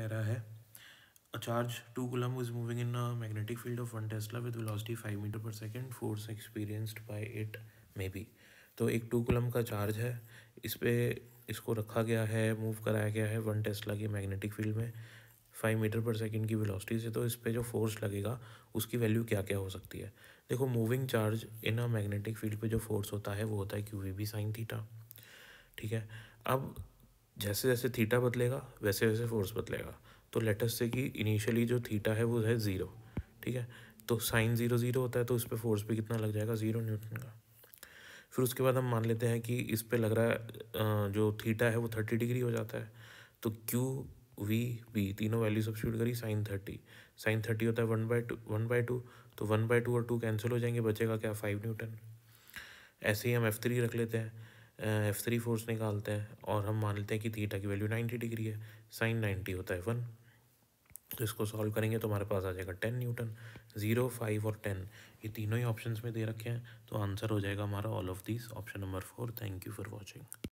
कह रहा है a charge two coulomb is moving in a magnetic field of one tesla with velocity five metre per second. Force experienced by it may be तो एक two coulomb का charge है इस पर इसको रखा गया है मूव कराया गया है वन टेस्ला की मैग्नेटिक फील्ड में फाइव मीटर पर सेकेंड की वेलोसिटी से तो इस पर जो फोर्स लगेगा उसकी वैल्यू क्या क्या हो सकती है देखो moving charge in a magnetic field पे जो फोर्स होता है वो होता है Q V B sine theta ठीक है अब जैसे जैसे थीटा बदलेगा वैसे वैसे फोर्स बदलेगा तो लेटेस्ट से कि इनिशियली जो थीटा है वो है ज़ीरो ठीक है तो साइन ज़ीरो ज़ीरो होता है तो उस पर फोर्स भी कितना लग जाएगा ज़ीरो न्यूटन का फिर उसके बाद हम मान लेते हैं कि इस पर लग रहा है जो थीटा है वो थर्टी डिग्री हो जाता है तो क्यू वी बी तीनों वैल्यू शूट करी साइन थर्टी साइन थर्टी होता है one by two one by two तो वन बाई टू और टू कैंसिल हो जाएंगे बचेगा क्या फाइव न्यूटन ऐसे ही हम एफ थ्री रख लेते हैं एफ थ्री फोर्स निकालते हैं और हम मान लेते हैं कि थीटा की वैल्यू नाइन्टी डिग्री है साइन नाइन्टी होता है वन तो इसको सॉल्व करेंगे तो हमारे पास आ जाएगा टेन न्यूटन ज़ीरो फाइव और टेन ये तीनों ही ऑप्शन में दे रखे हैं तो आंसर हो जाएगा हमारा all of this option number four thank you for watching